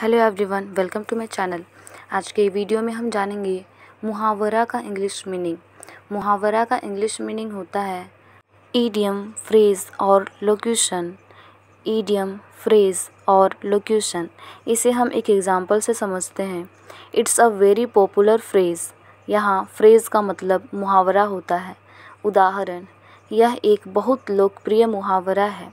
hello everyone welcome to my channel आज के video में हम जानेंगे मुहावरा का इंग्लिश मीनिंग मुहावरा का इंग्लिश मीनिंग होता है ईडियम फ्रेज और लोक्यूशन ईडियम फ्रेज और लोक्यूशन इसे हम एक एग्ज़ाम्पल से समझते हैं it's a very popular phrase यहाँ फ्रेज़ का मतलब मुहावरा होता है उदाहरण यह एक बहुत लोकप्रिय मुहावरा है